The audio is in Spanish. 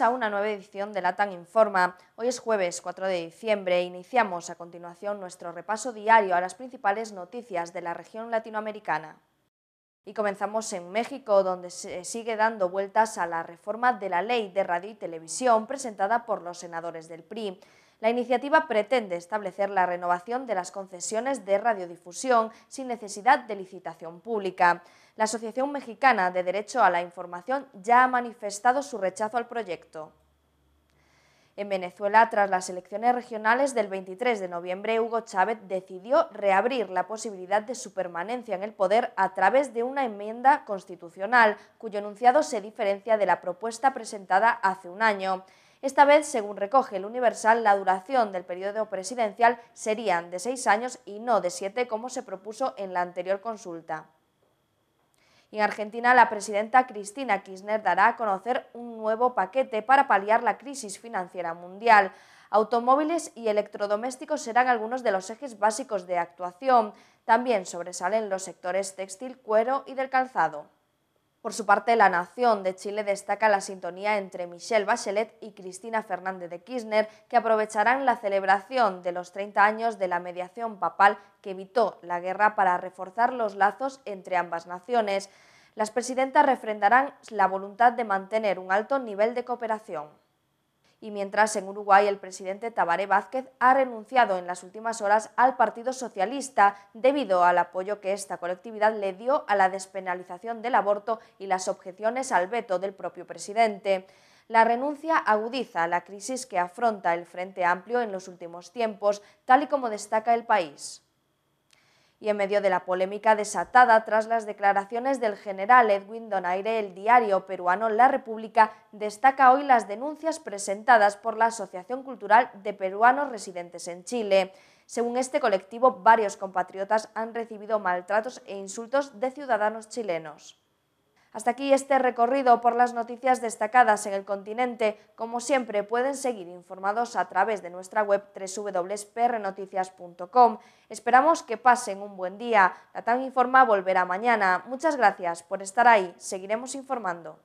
a una nueva edición de Latam Informa. Hoy es jueves 4 de diciembre e iniciamos a continuación nuestro repaso diario a las principales noticias de la región latinoamericana. Y comenzamos en México, donde se sigue dando vueltas a la reforma de la ley de radio y televisión presentada por los senadores del PRI. La iniciativa pretende establecer la renovación de las concesiones de radiodifusión sin necesidad de licitación pública. La Asociación Mexicana de Derecho a la Información ya ha manifestado su rechazo al proyecto. En Venezuela, tras las elecciones regionales del 23 de noviembre, Hugo Chávez decidió reabrir la posibilidad de su permanencia en el poder a través de una enmienda constitucional, cuyo enunciado se diferencia de la propuesta presentada hace un año. Esta vez, según recoge el Universal, la duración del periodo presidencial serían de seis años y no de siete como se propuso en la anterior consulta en Argentina, la presidenta Cristina Kirchner dará a conocer un nuevo paquete para paliar la crisis financiera mundial. Automóviles y electrodomésticos serán algunos de los ejes básicos de actuación. También sobresalen los sectores textil, cuero y del calzado. Por su parte, La Nación de Chile destaca la sintonía entre Michelle Bachelet y Cristina Fernández de Kirchner, que aprovecharán la celebración de los 30 años de la mediación papal que evitó la guerra para reforzar los lazos entre ambas naciones. Las presidentas refrendarán la voluntad de mantener un alto nivel de cooperación. Y mientras en Uruguay el presidente Tabaré Vázquez ha renunciado en las últimas horas al Partido Socialista debido al apoyo que esta colectividad le dio a la despenalización del aborto y las objeciones al veto del propio presidente. La renuncia agudiza la crisis que afronta el Frente Amplio en los últimos tiempos, tal y como destaca el país. Y en medio de la polémica desatada tras las declaraciones del general Edwin Donaire, el diario peruano La República destaca hoy las denuncias presentadas por la Asociación Cultural de Peruanos Residentes en Chile. Según este colectivo, varios compatriotas han recibido maltratos e insultos de ciudadanos chilenos. Hasta aquí este recorrido por las noticias destacadas en el continente. Como siempre, pueden seguir informados a través de nuestra web www.prnoticias.com. Esperamos que pasen un buen día. La TAN Informa volverá mañana. Muchas gracias por estar ahí. Seguiremos informando.